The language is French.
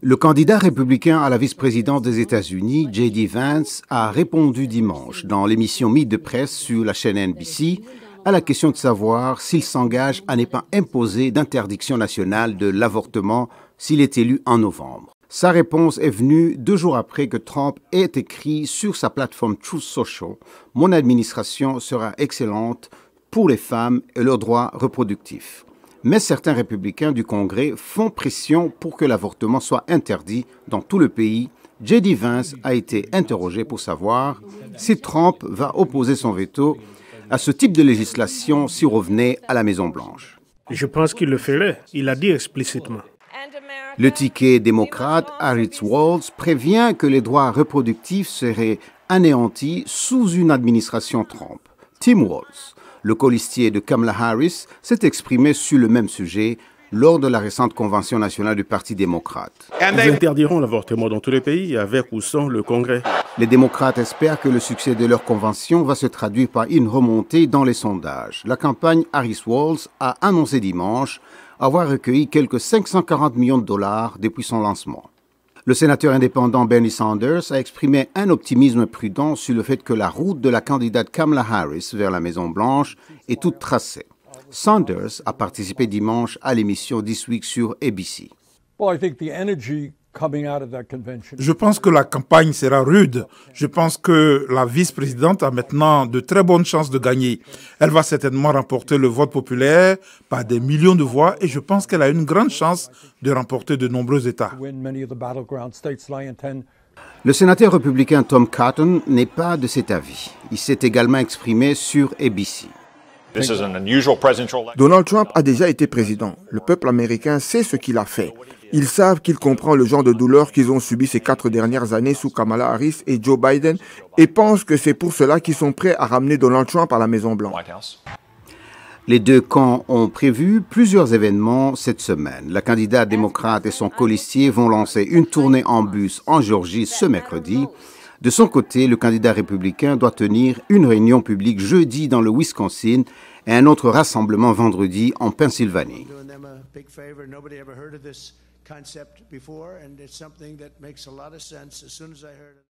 Le candidat républicain à la vice-présidence des États-Unis, J.D. Vance, a répondu dimanche dans l'émission Mide de presse sur la chaîne NBC à la question de savoir s'il s'engage à ne pas imposer d'interdiction nationale de l'avortement s'il est élu en novembre. Sa réponse est venue deux jours après que Trump ait écrit sur sa plateforme Truth Social Mon administration sera excellente pour les femmes et leurs droits reproductifs mais certains républicains du Congrès font pression pour que l'avortement soit interdit dans tout le pays. J.D. Vance a été interrogé pour savoir si Trump va opposer son veto à ce type de législation si revenait à la Maison-Blanche. Je pense qu'il le ferait. Il a dit explicitement. Le ticket démocrate Harris Walls prévient que les droits reproductifs seraient anéantis sous une administration Trump. Tim Walls, le colistier de Kamala Harris s'est exprimé sur le même sujet lors de la récente convention nationale du Parti démocrate. Ils interdiront l'avortement dans tous les pays, avec ou sans le Congrès. Les démocrates espèrent que le succès de leur convention va se traduire par une remontée dans les sondages. La campagne Harris Walls a annoncé dimanche avoir recueilli quelques 540 millions de dollars depuis son lancement. Le sénateur indépendant Bernie Sanders a exprimé un optimisme prudent sur le fait que la route de la candidate Kamala Harris vers la Maison-Blanche est toute tracée. Sanders a participé dimanche à l'émission This Week sur ABC. Je pense que la campagne sera rude. Je pense que la vice-présidente a maintenant de très bonnes chances de gagner. Elle va certainement remporter le vote populaire par des millions de voix et je pense qu'elle a une grande chance de remporter de nombreux États. Le sénateur républicain Tom Cotton n'est pas de cet avis. Il s'est également exprimé sur ABC. Donald Trump a déjà été président. Le peuple américain sait ce qu'il a fait. Ils savent qu'ils comprennent le genre de douleur qu'ils ont subi ces quatre dernières années sous Kamala Harris et Joe Biden et pensent que c'est pour cela qu'ils sont prêts à ramener Donald Trump à la Maison-Blanche. Les deux camps ont prévu plusieurs événements cette semaine. La candidate démocrate et son colistier vont lancer une tournée en bus en Georgie ce mercredi. De son côté, le candidat républicain doit tenir une réunion publique jeudi dans le Wisconsin et un autre rassemblement vendredi en Pennsylvanie. concept before, and it's something that makes a lot of sense as soon as I heard it.